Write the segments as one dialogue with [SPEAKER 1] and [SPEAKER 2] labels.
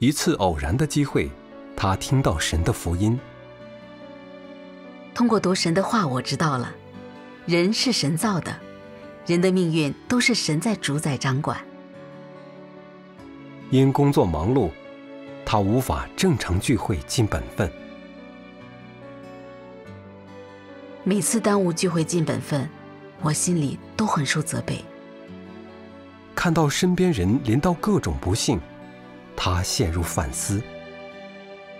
[SPEAKER 1] 一次偶然的机会，
[SPEAKER 2] 他听到神的福音。通过读神的话，我知道了，人是神造的，人的命运都是神在主宰掌管。因工作忙碌，他无法正常聚会尽本分。每次耽误聚会尽本分，我心里都很受责备。看到身边人临到各种不幸。他陷入反思：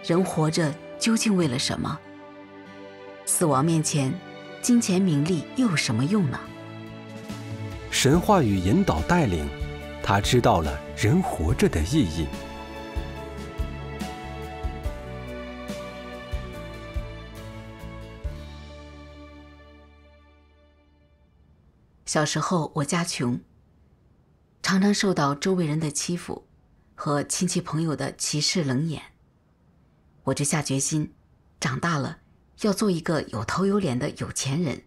[SPEAKER 2] 人活着究竟为了什么？死亡面前，金钱名利又有什么用呢？神话与引导带领他知道了人活着的意义。小时候，我家穷，常常受到周围人的欺负。和亲戚朋友的歧视冷眼，我就下决心，长大了要做一个有头有脸的有钱人，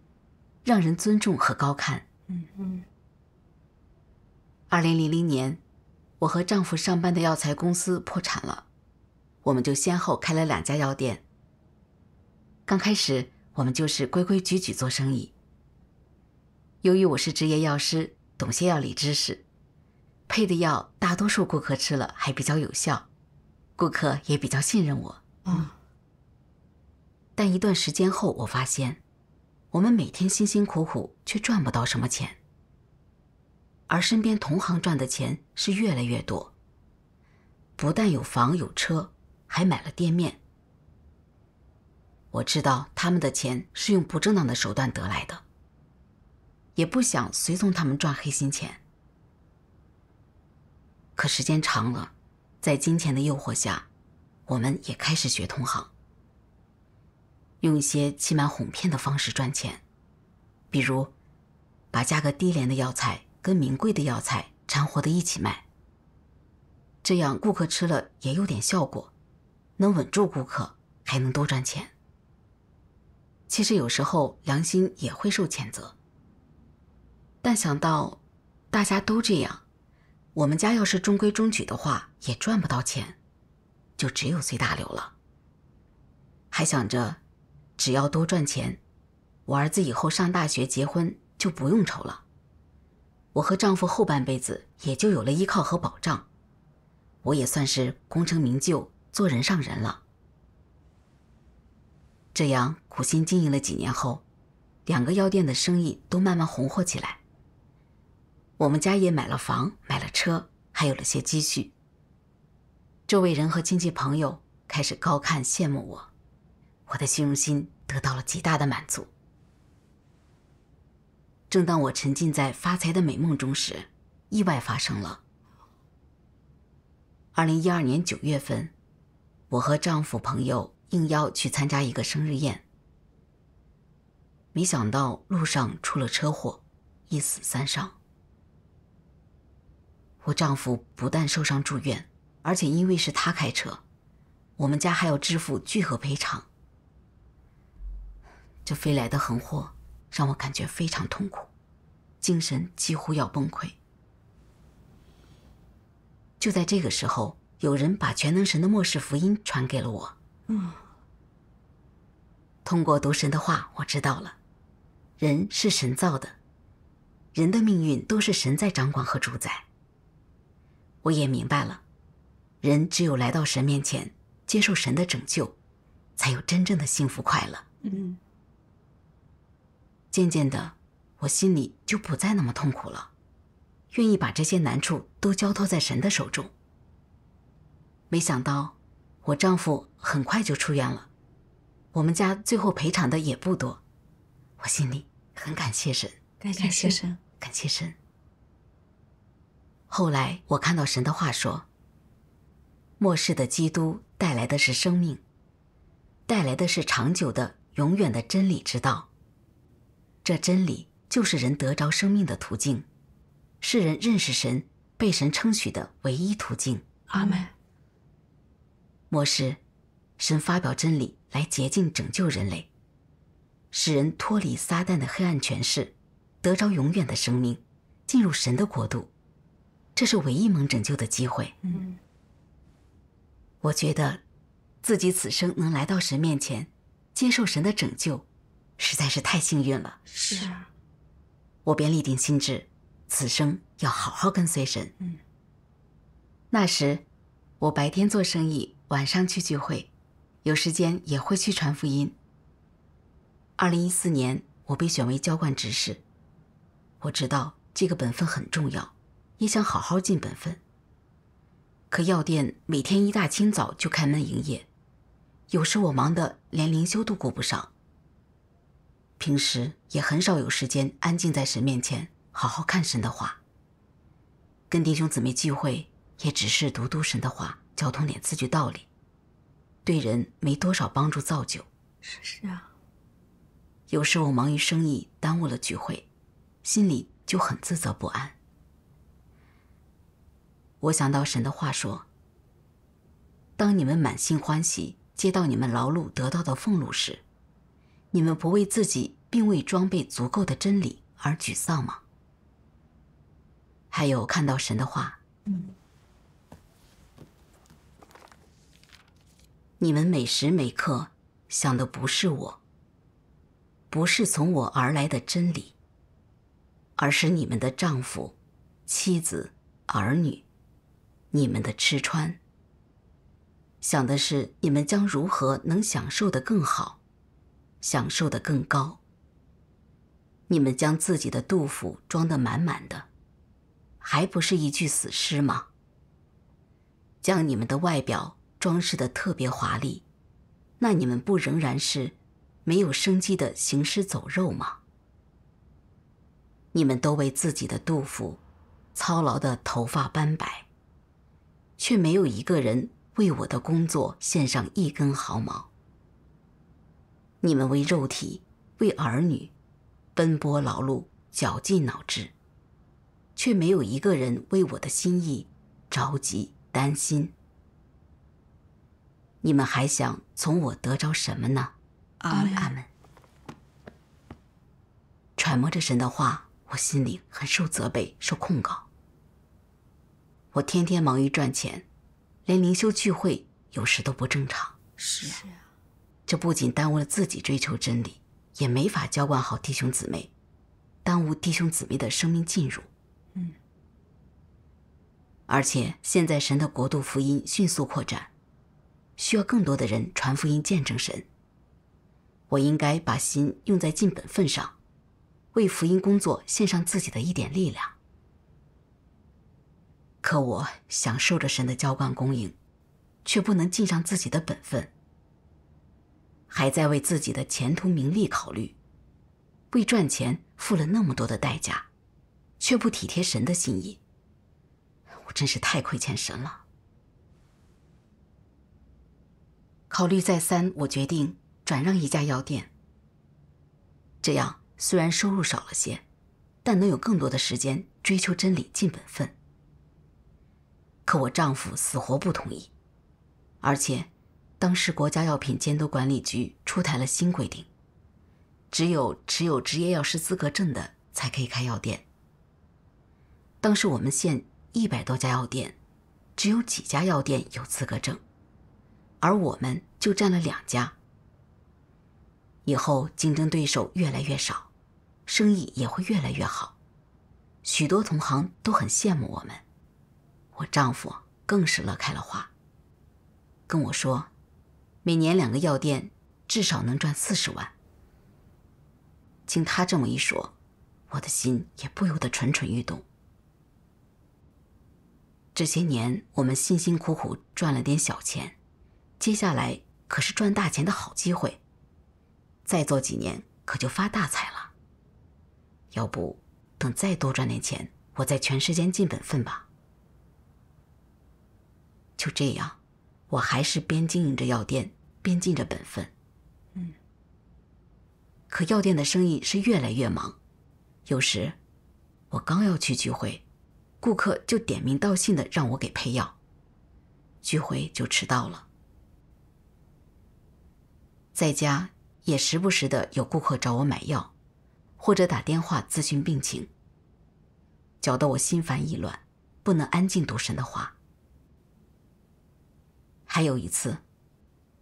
[SPEAKER 2] 让人尊重和高看。嗯嗯。二零零零年，我和丈夫上班的药材公司破产了，我们就先后开了两家药店。刚开始，我们就是规规矩矩做生意。由于我是职业药师，懂些药理知识。配的药，大多数顾客吃了还比较有效，顾客也比较信任我。嗯。但一段时间后，我发现，我们每天辛辛苦苦却赚不到什么钱，而身边同行赚的钱是越来越多。不但有房有车，还买了店面。我知道他们的钱是用不正当的手段得来的，也不想随从他们赚黑心钱。可时间长了，在金钱的诱惑下，我们也开始学同行，用一些欺瞒、哄骗的方式赚钱，比如把价格低廉的药材跟名贵的药材掺和的一起卖，这样顾客吃了也有点效果，能稳住顾客，还能多赚钱。其实有时候良心也会受谴责，但想到大家都这样。我们家要是中规中矩的话，也赚不到钱，就只有随大流了。还想着，只要多赚钱，我儿子以后上大学、结婚就不用愁了，我和丈夫后半辈子也就有了依靠和保障，我也算是功成名就、做人上人了。这样苦心经营了几年后，两个药店的生意都慢慢红火起来。我们家也买了房，买了车，还有了些积蓄。周围人和亲戚朋友开始高看羡慕我，我的虚荣心得到了极大的满足。正当我沉浸在发财的美梦中时，意外发生了。二零一二年九月份，我和丈夫朋友应邀去参加一个生日宴，没想到路上出了车祸，一死三伤。我丈夫不但受伤住院，而且因为是他开车，我们家还要支付巨额赔偿。这飞来的横祸让我感觉非常痛苦，精神几乎要崩溃。就在这个时候，有人把全能神的末世福音传给了我。嗯。通过读神的话，我知道了，人是神造的，人的命运都是神在掌管和主宰。我也明白了，人只有来到神面前，接受神的拯救，才有真正的幸福快乐。渐渐的，我心里就不再那么痛苦了，愿意把这些难处都交托在神的手中。没想到，我丈夫很快就出院了，我们家最后赔偿的也不多，我心里很感谢神，
[SPEAKER 1] 感谢神，
[SPEAKER 2] 感谢神。后来我看到神的话说：“末世的基督带来的是生命，带来的是长久的、永远的真理之道。这真理就是人得着生命的途径，是人认识神、被神称许的唯一途径。”阿门。末世，神发表真理来洁净、拯救人类，使人脱离撒旦的黑暗权势，得着永远的生命，进入神的国度。这是唯一能拯救的机会。嗯。我觉得自己此生能来到神面前，接受神的拯救，实在是太幸运了。
[SPEAKER 1] 是啊，
[SPEAKER 2] 我便立定心志，此生要好好跟随神。嗯。那时我白天做生意，晚上去聚会，有时间也会去传福音。二零一四年，我被选为浇灌执事，我知道这个本分很重要。也想好好尽本分，可药店每天一大清早就开门营业，有时我忙得连灵修都顾不上。平时也很少有时间安静在神面前好好看神的话。跟弟兄姊妹聚会，也只是读读神的话，交通点字句道理，对人没多少帮助造就。是啊，有时我忙于生意耽误了聚会，心里就很自责不安。我想到神的话说：“当你们满心欢喜接到你们劳碌得到的俸禄时，你们不为自己并未装备足够的真理而沮丧吗？”还有看到神的话，你们每时每刻想的不是我，不是从我而来的真理，而是你们的丈夫、妻子、儿女。你们的吃穿。想的是你们将如何能享受的更好，享受的更高。你们将自己的杜甫装得满满的，还不是一具死尸吗？将你们的外表装饰得特别华丽，那你们不仍然是没有生机的行尸走肉吗？你们都为自己的杜甫操劳的头发斑白。却没有一个人为我的工作献上一根毫毛。你们为肉体、为儿女，奔波劳碌，绞尽脑汁，却没有一个人为我的心意着急担心。你们还想从我得着什么呢？阿门。揣摩着神的话，我心里很受责备，受控告。我天天忙于赚钱，连灵修聚会有时都不正常。是啊，这不仅耽误了自己追求真理，也没法浇灌好弟兄姊妹，耽误弟兄姊妹的生命进入。嗯。而且现在神的国度福音迅速扩展，需要更多的人传福音、见证神。我应该把心用在尽本分上，为福音工作献上自己的一点力量。可我享受着神的浇灌供应，却不能尽上自己的本分，还在为自己的前途名利考虑，为赚钱付了那么多的代价，却不体贴神的心意。我真是太亏欠神了。考虑再三，我决定转让一家药店。这样虽然收入少了些，但能有更多的时间追求真理、尽本分。可我丈夫死活不同意，而且，当时国家药品监督管理局出台了新规定，只有持有执业药师资格证的才可以开药店。当时我们县一百多家药店，只有几家药店有资格证，而我们就占了两家。以后竞争对手越来越少，生意也会越来越好，许多同行都很羡慕我们。我丈夫更是乐开了花，跟我说：“每年两个药店至少能赚四十万。”经他这么一说，我的心也不由得蠢蠢欲动。这些年我们辛辛苦苦赚了点小钱，接下来可是赚大钱的好机会，再做几年可就发大财了。要不等再多赚点钱，我在全世界尽本分吧。就这样，我还是边经营着药店边尽着本分，嗯。可药店的生意是越来越忙，有时我刚要去聚会，顾客就点名道姓的让我给配药，聚会就迟到了。在家也时不时的有顾客找我买药，或者打电话咨询病情，搅得我心烦意乱，不能安静读神的话。还有一次，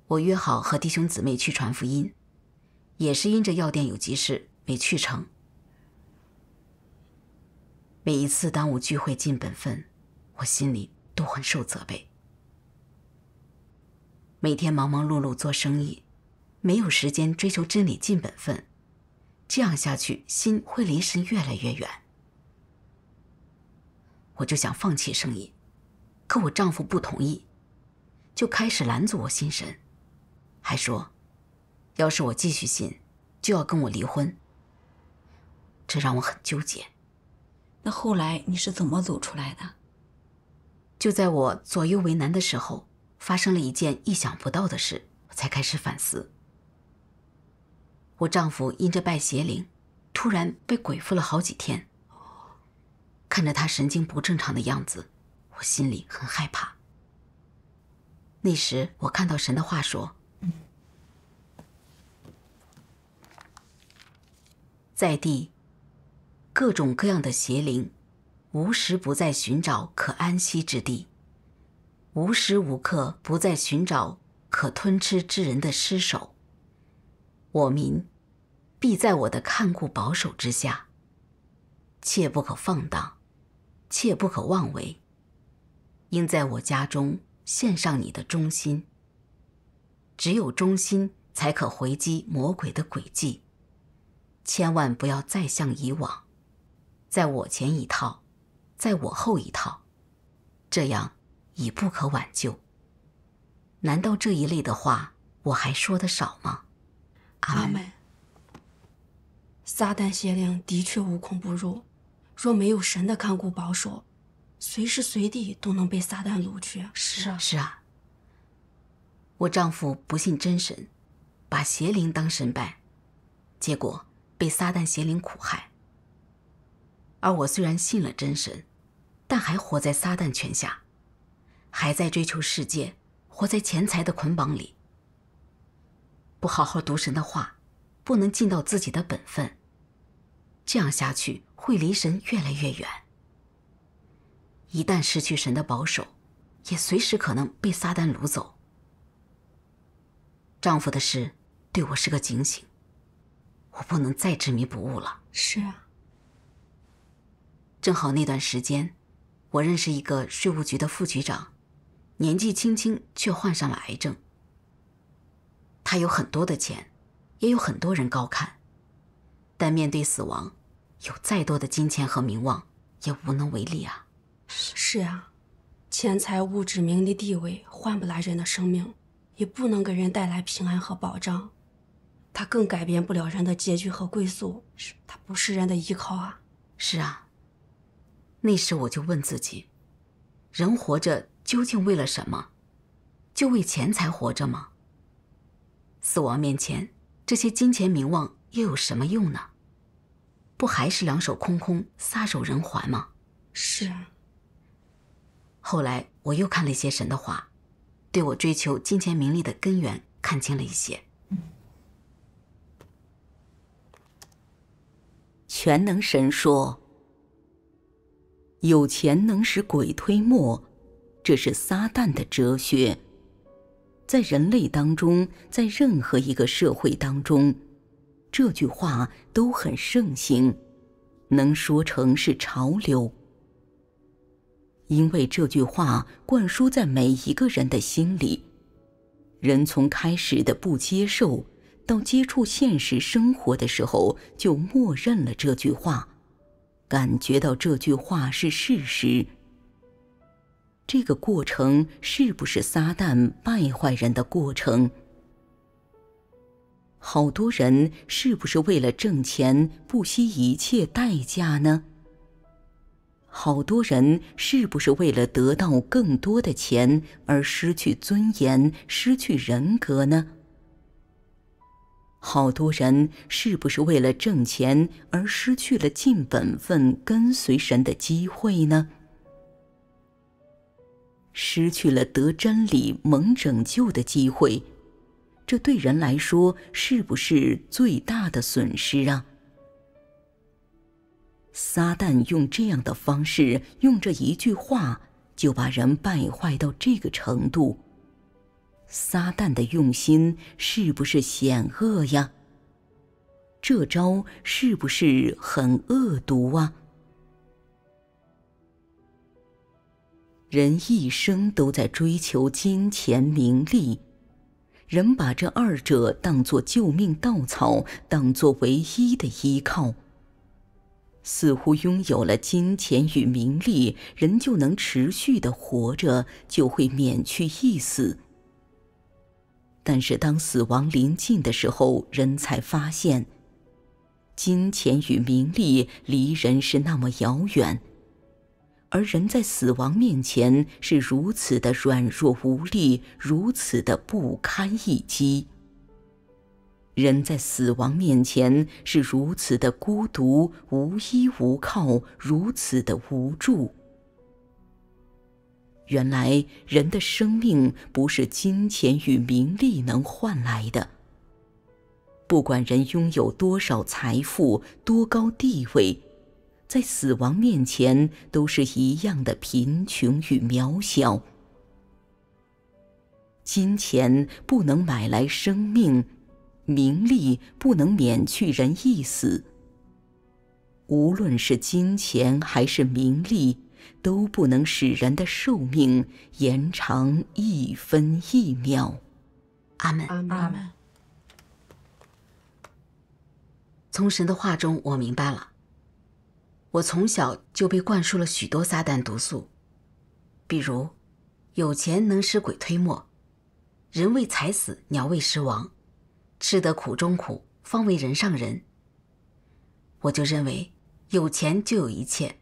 [SPEAKER 2] 我约好和弟兄姊妹去传福音，也是因着药店有急事没去成。每一次耽误聚会尽本分，我心里都很受责备。每天忙忙碌碌做生意，没有时间追求真理尽本分，这样下去心会离神越来越远。我就想放弃生意，可我丈夫不同意。就开始拦阻我心神，还说，要是我继续信，就要跟我离婚。这让我很纠结。那后来你是怎么走出来的？就在我左右为难的时候，发生了一件意想不到的事，我才开始反思。我丈夫因着拜邪灵，突然被鬼附了好几天。看着他神经不正常的样子，我心里很害怕。那时我看到神的话说：“在地，各种各样的邪灵，无时不在寻找可安息之地，无时无刻不在寻找可吞吃之人的尸首。我民，必在我的看顾保守之下，切不可放荡，切不可妄为，因在我家中。”献上你的忠心。只有忠心，才可回击魔鬼的诡计。千万不要再像以往，在我前一套，在我后一套，这样已不可挽救。难道这一类的话我还说的少吗？阿门。撒旦邪灵的确无孔不入，若没有神的看顾保守。随时随地都能被撒旦掳去。是啊，是啊。我丈夫不信真神，把邪灵当神拜，结果被撒旦邪灵苦害。而我虽然信了真神，但还活在撒旦权下，还在追求世界，活在钱财的捆绑里。不好好读神的话，不能尽到自己的本分，这样下去会离神越来越远。一旦失去神的保守，也随时可能被撒旦掳走。丈夫的事对我是个警醒，我不能再执迷不悟了。是啊。正好那段时间，我认识一个税务局的副局长，年纪轻轻却患上了癌症。他有很多的钱，也有很多人高看，但面对死亡，有再多的金钱和名望也无能为力啊。是啊，钱财、物质、名利、地位换不来人的生命，也不能给人带来平安和保障，它更改变不了人的结局和归宿。它不是人的依靠啊！是啊。那时我就问自己：人活着究竟为了什么？就为钱财活着吗？死亡面前，这些金钱名望又有什么用呢？不还是两手空空，撒手人寰吗？是啊。后来我又看了一些神的话，对我追求金钱名利的根源
[SPEAKER 1] 看清了一些。全能神说：“有钱能使鬼推磨，这是撒旦的哲学。在人类当中，在任何一个社会当中，这句话都很盛行，能说成是潮流。”因为这句话灌输在每一个人的心里，人从开始的不接受，到接触现实生活的时候，就默认了这句话，感觉到这句话是事实。这个过程是不是撒旦败坏人的过程？好多人是不是为了挣钱不惜一切代价呢？好多人是不是为了得到更多的钱而失去尊严、失去人格呢？好多人是不是为了挣钱而失去了尽本分、跟随神的机会呢？失去了得真理、蒙拯救的机会，这对人来说是不是最大的损失啊？撒旦用这样的方式，用这一句话就把人败坏到这个程度。撒旦的用心是不是险恶呀？这招是不是很恶毒啊？人一生都在追求金钱名利，人把这二者当作救命稻草，当作唯一的依靠。似乎拥有了金钱与名利，人就能持续的活着，就会免去一死。但是当死亡临近的时候，人才发现，金钱与名利离人是那么遥远，而人在死亡面前是如此的软弱无力，如此的不堪一击。人在死亡面前是如此的孤独、无依无靠，如此的无助。原来，人的生命不是金钱与名利能换来的。不管人拥有多少财富、多高地位，在死亡面前都是一样的贫穷与渺小。金钱不能买来生命。名利不能免去人一死。无论是金钱还是名利，都不能使人的寿命延长一分一秒。阿门。阿门。从神的话中，我
[SPEAKER 2] 明白了。我从小就被灌输了许多撒旦毒素，比如“有钱能使鬼推磨”，“人为财死，鸟为食亡”。吃得苦中苦，方为人上人。我就认为有钱就有一切，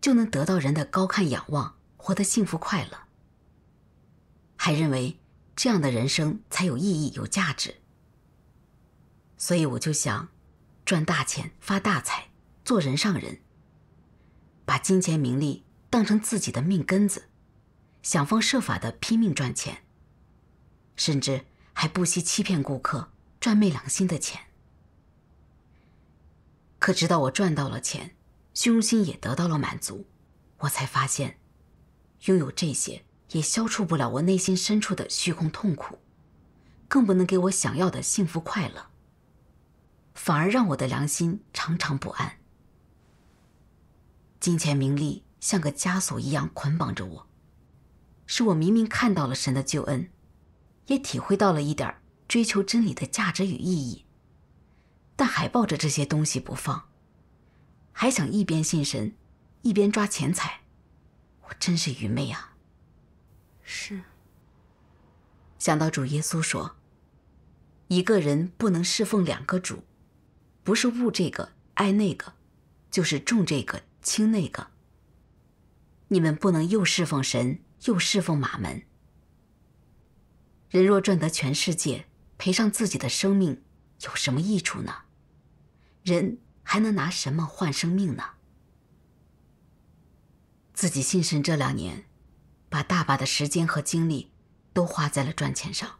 [SPEAKER 2] 就能得到人的高看仰望，活得幸福快乐。还认为这样的人生才有意义、有价值。所以我就想赚大钱、发大财、做人上人，把金钱名利当成自己的命根子，想方设法的拼命赚钱，甚至还不惜欺骗顾客。赚昧良心的钱，可直到我赚到了钱，虚荣心也得到了满足，我才发现，拥有这些也消除不了我内心深处的虚空痛苦，更不能给我想要的幸福快乐，反而让我的良心常常不安。金钱名利像个枷锁一样捆绑着我，是我明明看到了神的救恩，也体会到了一点儿。追求真理的价值与意义，但还抱着这些东西不放，还想一边信神，一边抓钱财，我真是愚昧啊！是。想到主耶稣说：“一个人不能侍奉两个主，不是误这个爱那个，就是重这个轻那个。”你们不能又侍奉神，又侍奉马门。人若赚得全世界，赔上自己的生命有什么益处呢？人还能拿什么换生命呢？自己信神这两年，把大把的时间和精力都花在了赚钱上，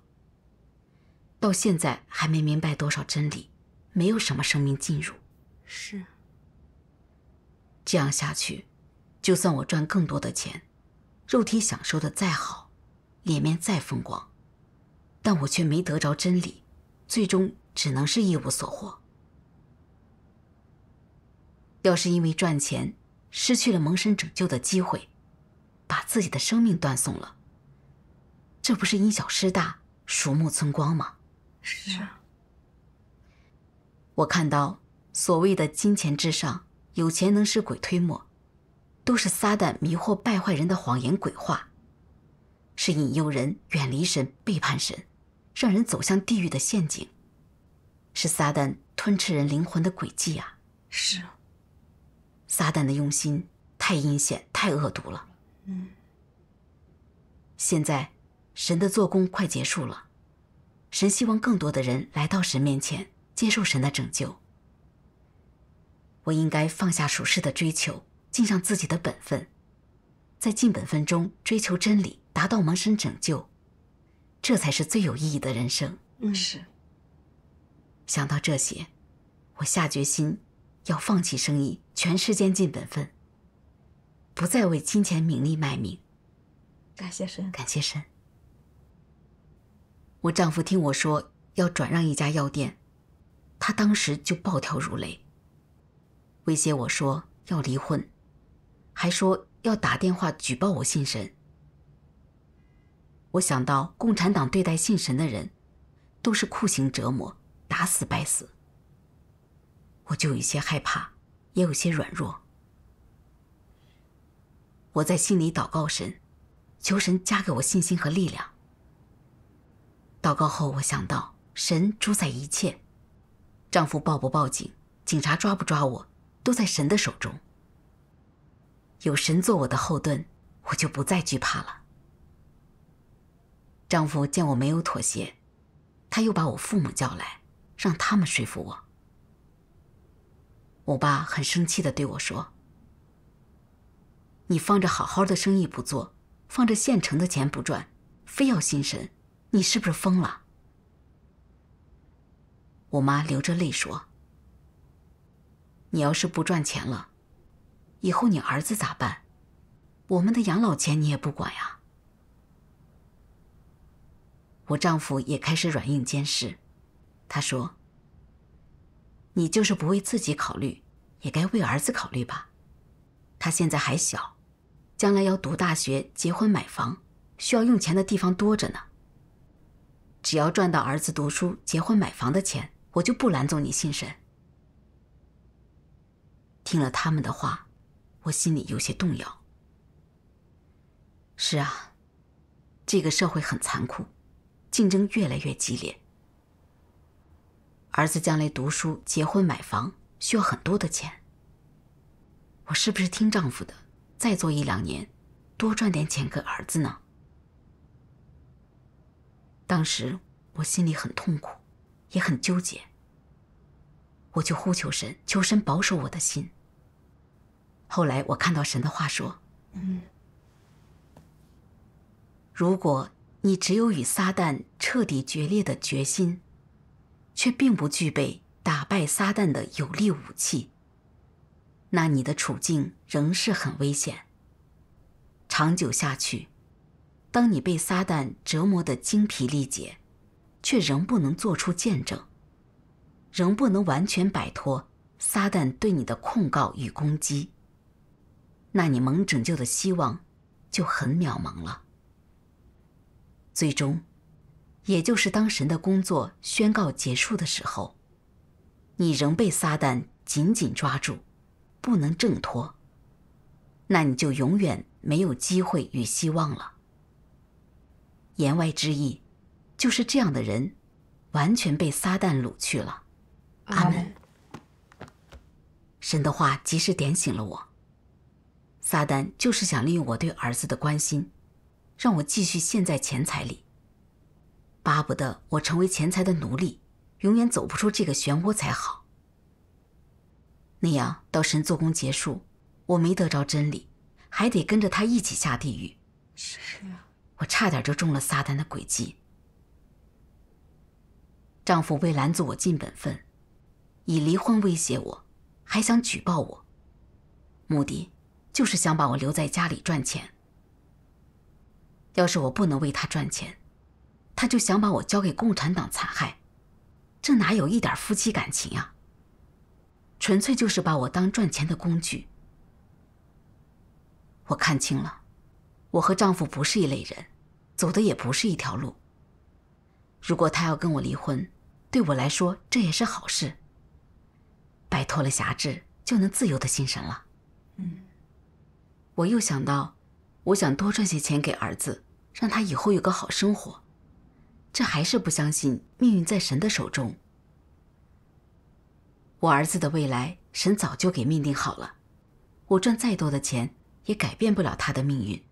[SPEAKER 2] 到现在还没明白多少真理，没有什么生命进入。是。这样下去，就算我赚更多的钱，肉体享受的再好，脸面再风光。但我却没得着真理，最终只能是一无所获。要是因为赚钱失去了蒙神拯救的机会，把自己的生命断送了，这不是因小失大、鼠目寸光吗？是。我看到所谓的“金钱至上”“有钱能使鬼推磨”，都是撒旦迷惑败坏人的谎言鬼话，是引诱人远离神、背叛神。让人走向地狱的陷阱，是撒旦吞吃人灵魂的诡计啊！是。撒旦的用心太阴险，太恶毒了。嗯。现在，神的做工快结束了，神希望更多的人来到神面前，接受神的拯救。我应该放下属世的追求，尽上自己的本分，在尽本分中追求真理，达到蒙神拯救。这才是最有意义的人生。嗯，是。想到这些，我下决心要放弃生意，全时间尽本分，不再为金钱名利卖命。感谢神。感谢神。我丈夫听我说要转让一家药店，他当时就暴跳如雷，威胁我说要离婚，还说要打电话举报我信神。我想到共产党对待信神的人，都是酷刑折磨，打死白死。我就有些害怕，也有些软弱。我在心里祷告神，求神加给我信心和力量。祷告后，我想到神主宰一切，丈夫报不报警，警察抓不抓我，都在神的手中。有神做我的后盾，我就不再惧怕了。丈夫见我没有妥协，他又把我父母叫来，让他们说服我。我爸很生气地对我说：“你放着好好的生意不做，放着现成的钱不赚，非要心神，你是不是疯了？”我妈流着泪说：“你要是不赚钱了，以后你儿子咋办？我们的养老钱你也不管呀？”我丈夫也开始软硬兼施，他说：“你就是不为自己考虑，也该为儿子考虑吧。他现在还小，将来要读大学、结婚、买房，需要用钱的地方多着呢。只要赚到儿子读书、结婚、买房的钱，我就不拦阻你信神。”听了他们的话，我心里有些动摇。是啊，这个社会很残酷。竞争越来越激烈，儿子将来读书、结婚、买房需要很多的钱。我是不是听丈夫的，再做一两年，多赚点钱给儿子呢？当时我心里很痛苦，也很纠结。我就呼求神，求神保守我的心。后来我看到神的话说：“嗯，如果。”你只有与撒旦彻底决裂的决心，却并不具备打败撒旦的有力武器。那你的处境仍是很危险。长久下去，当你被撒旦折磨得精疲力竭，却仍不能做出见证，仍不能完全摆脱撒旦对你的控告与攻击，那你蒙拯救的希望就很渺茫了。最终，也就是当神的工作宣告结束的时候，你仍被撒旦紧紧抓住，不能挣脱。那你就永远没有机会与希望了。言外之意，就是这样的人，完全被撒旦掳去了。阿门。神的话及时点醒了我。撒旦就是想利用我对儿子的关心。让我继续陷在钱财里，巴不得我成为钱财的奴隶，永远走不出这个漩涡才好。那样到神做工结束，我没得着真理，还得跟着他一起下地狱。是啊，我差点就中了撒旦的诡计。丈夫为拦阻我尽本分，以离婚威胁我，还想举报我，目的就是想把我留在家里赚钱。要是我不能为他赚钱，他就想把我交给共产党残害，这哪有一点夫妻感情啊？纯粹就是把我当赚钱的工具。我看清了，我和丈夫不是一类人，走的也不是一条路。如果他要跟我离婚，对我来说这也是好事。摆脱了侠志，就能自由的心神了。嗯。我又想到。我想多赚些钱给儿子，让他以后有个好生活。这还是不相信命运在神的手中。我儿子的未来，神早就给命定好了。我赚再多的钱，也改变不了他的命运。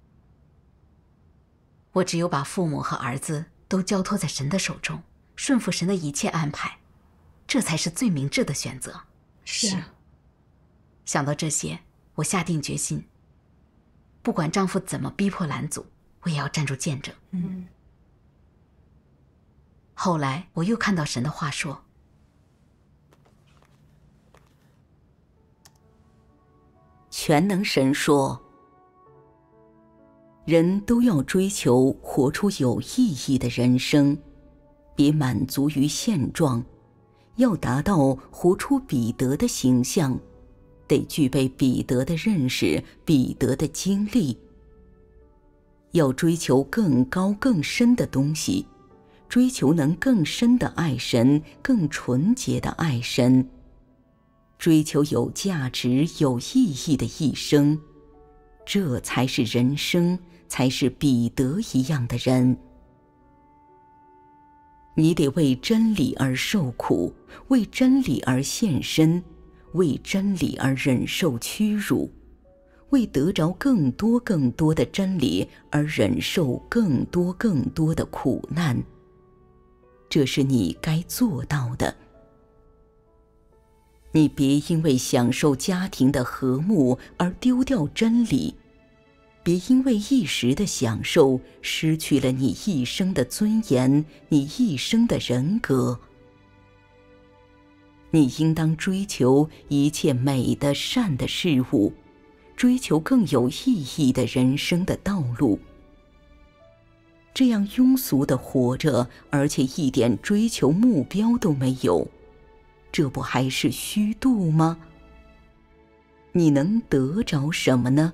[SPEAKER 2] 我只有把父母和儿子都交托在神的手中，顺服神的一切安排，这才是最明智的选择。是啊。想到这些，我下定决心。不管丈夫怎么逼迫拦阻，我也要站住见证。后来我又看到神的话说：“
[SPEAKER 1] 全能神说，人都要追求活出有意义的人生，别满足于现状，要达到活出彼得的形象。”得具备彼得的认识，彼得的经历。要追求更高更深的东西，追求能更深的爱神，更纯洁的爱神，追求有价值有意义的一生，这才是人生，才是彼得一样的人。你得为真理而受苦，为真理而献身。为真理而忍受屈辱，为得着更多更多的真理而忍受更多更多的苦难。这是你该做到的。你别因为享受家庭的和睦而丢掉真理，别因为一时的享受失去了你一生的尊严，你一生的人格。你应当追求一切美的、善的事物，追求更有意义的人生的道路。这样庸俗的活着，而且一点追求目标都没有，这不还是虚度吗？你能得着什么呢？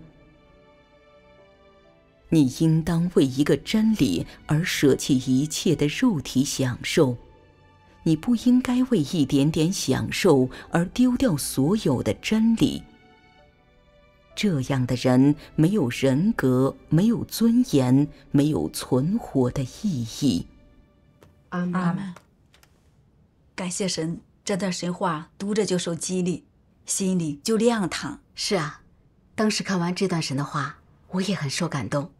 [SPEAKER 1] 你应当为一个真理而舍弃一切的肉体享受。你不应该为一点点享受而丢掉所有的真理。这样的人没有人格，没有尊严，没有存活的意义。阿门。
[SPEAKER 2] 感谢神，这段神话读着就受激励，心里就亮堂。是啊，当时看完这段神的话，我也很受感动。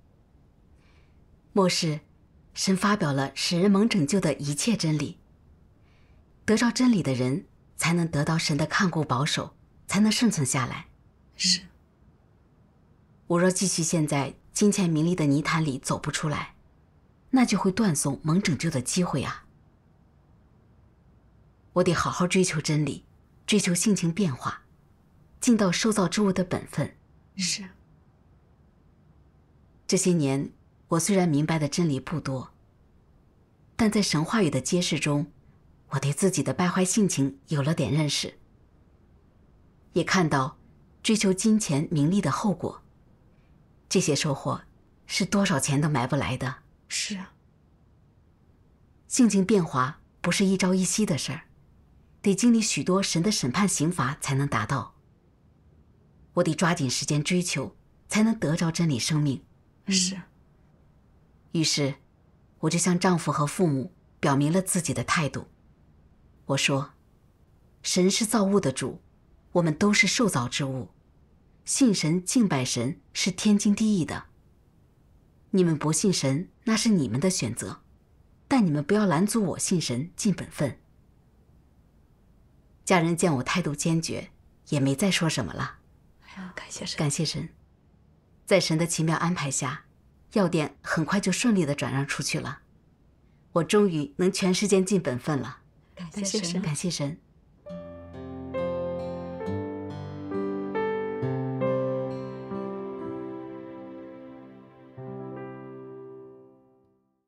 [SPEAKER 2] 末世，神发表了使人蒙拯救的一切真理。得着真理的人，才能得到神的看顾保守，才能生存下来。是。我若继续陷在金钱名利的泥潭里走不出来，那就会断送蒙拯救的机会啊！我得好好追求真理，追求性情变化，尽到受造之物的本分。是。这些年我虽然明白的真理不多，但在神话语的揭示中。我对自己的败坏性情有了点认识，也看到追求金钱名利的后果。这些收获是多少钱都买不来的。是啊。性情变化不是一朝一夕的事儿，得经历许多神的审判刑罚才能达到。我得抓紧时间追求，才能得着真理生命。是。于是，我就向丈夫和父母表明了自己的态度。我说：“神是造物的主，我们都是受造之物，信神敬拜神是天经地义的。你们不信神，那是你们的选择，但你们不要拦阻我信神尽本分。”家人见我态度坚决，也没再说什么了。哎呀，感谢神！感谢神！在神的奇妙安排下，药店很快就顺利的转让出去了，我终于能全时间尽本分了。感谢神，感谢神。